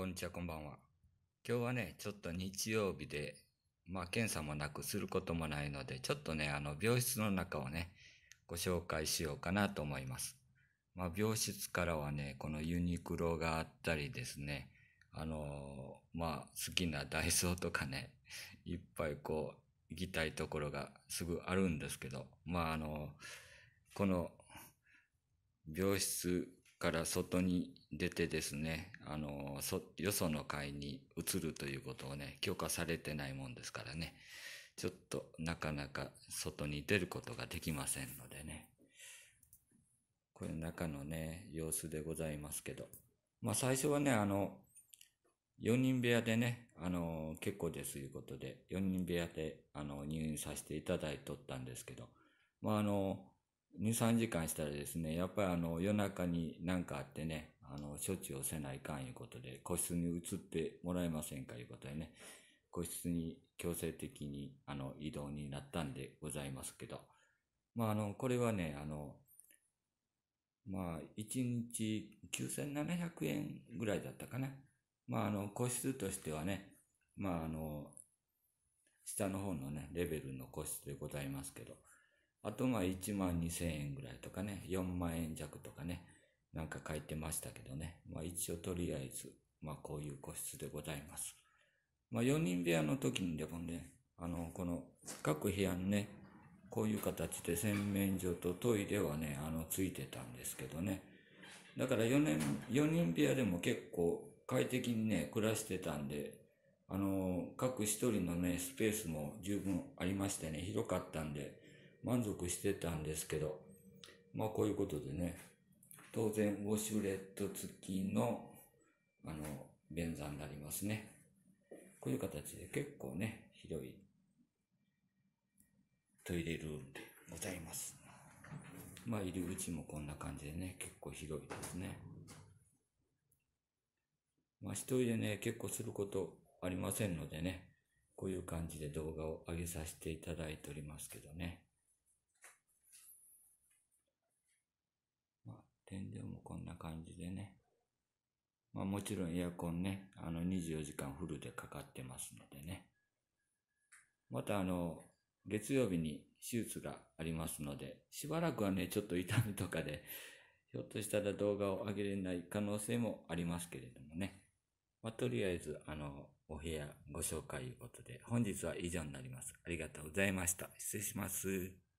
こんにちは、こんばんは。今日はね、ちょっと日曜日で、まあ、検査もなくすることもないので、ちょっとね、あの、病室の中をね、ご紹介しようかなと思います。まあ、病室からはね、このユニクロがあったりですね、あのまあ、好きなダイソーとかね、いっぱいこう、行きたいところがすぐあるんですけど、まあ、あのこの、病室から外に出てですね、あの、そ、よその会に移るということをね、許可されてないもんですからね、ちょっとなかなか外に出ることができませんのでね。これ中のね、様子でございますけど。まあ最初はね、あの、4人部屋でね、あの、結構ですいうことで、4人部屋で、あの、入院させていただいとったんですけど、まああの、2、3時間したらですね、やっぱりあの夜中に何かあってね、あの処置をせないかんいうことで、個室に移ってもらえませんかいうことでね、個室に強制的にあの移動になったんでございますけど、まああの、これはね、あの、まあ1日9700円ぐらいだったかな。まああの、個室としてはね、まああの、下の方のね、レベルの個室でございますけど、あとまあ1万2千円ぐらいとかね、4万円弱とかね、なんか書いてましたけどね。まあ一応とりあえず、まあこういう個室でございます。まあ4人部屋の時にでもね、あの、この各部屋にね、こういう形で洗面所とトイレはね、あの、ついてたんですけどね。だから4年、4人部屋でも結構快適にね、暮らしてたんで、あの、各一人のね、スペースも十分ありましてね、広かったんで、満足してたんですけど、まあこういうことでね、当然ウォシュレット付きの、あの、便座になりますね。こういう形で結構ね、広いトイレルームでございます。まあ入り口もこんな感じでね、結構広いですね。まあ一人でね、結構することありませんのでね、こういう感じで動画を上げさせていただいておりますけどね。感じでね。まあもちろんエアコンね、あの24時間フルでかかってますのでね。またあの、月曜日に手術がありますので、しばらくはね、ちょっと痛みとかで、ひょっとしたら動画を上げれない可能性もありますけれどもね。まあ、とりあえず、あの、お部屋ご紹介いうことで、本日は以上になります。ありがとうございました。失礼します。